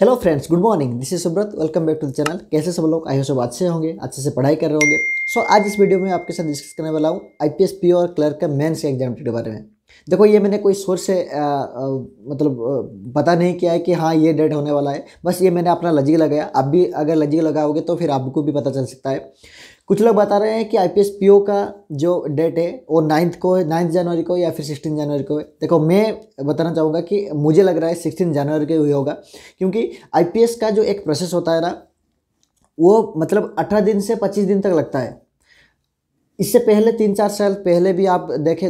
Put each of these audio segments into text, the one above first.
hello friends good morning this is Subrata welcome back to the channel कैसे सब लोग हो सब अच्छे होंगे अच्छे से पढ़ाई कर रहे होंगे सो so, आज इस वीडियो में आपके साथ डिस्कस करने वाला हूँ आई पी एस पी और क्लर्क का मेंस एग्जाम के बारे में देखो ये मैंने कोई सोर्स से आ, आ, मतलब पता नहीं किया है कि हाँ ये डेट होने वाला है बस ये मैंने अपना लजीक लगाया आप भी अगर लजीक लगाओगे तो फिर आपको भी पता चल सकता है कुछ लोग बता रहे हैं कि आई पी का जो डेट है वो नाइन्थ को है नाइन्थ जनवरी को या फिर सिक्सटीन जनवरी को है देखो मैं बताना चाहूँगा कि मुझे लग रहा है सिक्सटीन जनवरी को ही होगा क्योंकि आई का जो एक प्रोसेस होता है ना वो मतलब अठारह दिन से पच्चीस दिन तक लगता है इससे पहले तीन चार साल पहले भी आप देखें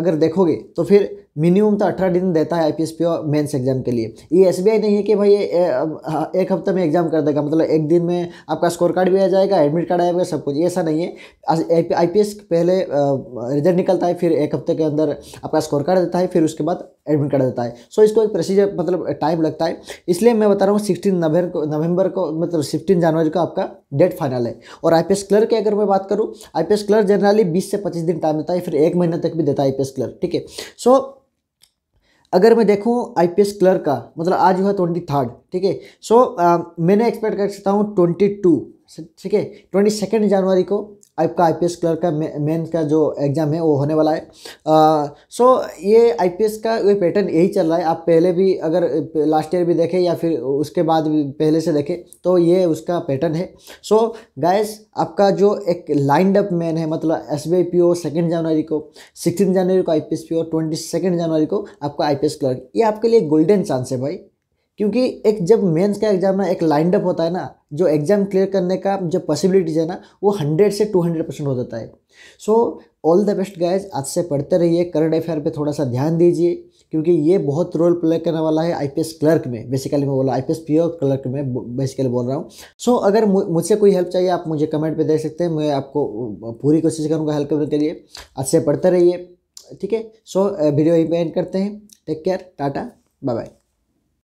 अगर देखोगे तो फिर मिनिमम तो अठारह दिन देता है आई और मेंस एग्जाम के लिए ये एस नहीं है कि भाई एक हफ्ते में एग्जाम कर देगा मतलब एक दिन में आपका स्कोर कार्ड भी आ जाएगा एडमिट कार्ड आएगा सब कुछ ऐसा नहीं है आई पहले रिजल्ट निकलता है फिर एक हफ्ते के अंदर आपका स्कोर कार्ड देता है फिर उसके बाद एडमिट कार्ड देता है सो इसको एक प्रोसीजर मतलब टाइम लगता है इसलिए मैं बता रहा हूँ सिक्सटीन नवंबर को नवंबर को मतलब सिक्सटीन जनवरी को आपका डेट फाइनल है और आई क्लर्क की अगर मैं बात करूँ आई क्लर्क जनरली बीस से पच्चीस दिन टाइम देता है फिर एक महीने तक भी देता है आई क्लर्क ठीक है सो अगर मैं देखूँ आई क्लर्क का मतलब आज हुआ ट्वेंटी थर्ड ठीक है सो मैंने एक्सपेक्ट कर सकता हूँ ट्वेंटी टू ठीक है ट्वेंटी सेकेंड जनवरी को आपका आई पी एस क्लर्क का मेन का जो एग्ज़ाम है वो होने वाला है सो सो ये आई पी एस का ये पैटर्न यही चल रहा है आप पहले भी अगर लास्ट ईयर भी देखें या फिर उसके बाद भी पहले से देखें तो ये उसका पैटर्न है सो गाइस आपका जो एक लाइंड अप मैन है मतलब S B I P O second जनवरी को सिक्सटीन जनवरी को I P S P O twenty second जनवरी को आपका आई पी एस क्लर्क ये आपके लिए गोल्डन चांस है भाई क्योंकि एक जब मेंस का एग्जाम ना एक लाइंड अप होता है ना जो एग्ज़ाम क्लियर करने का जो पॉसिबिलिटीज है ना वो हंड्रेड से टू हंड्रेड परसेंट हो जाता है so all the best guys आज से पढ़ते रहिए करंट अफेयर पे थोड़ा सा ध्यान दीजिए क्योंकि ये बहुत रोल प्ले करने वाला है आईपीएस क्लर्क में बेसिकली मैं बोला आई आईपीएस पीओ क्लर्क में बेसिकली बोल रहा हूँ सो so, अगर मुझसे कोई हेल्प चाहिए आप मुझे कमेंट पे दे सकते हैं मैं आपको पूरी कोशिश करूँगा हेल्प करने के लिए आज से पढ़ते रहिए ठीक है सो वीडियो यहीं पे एंड करते हैं take care tata bye bye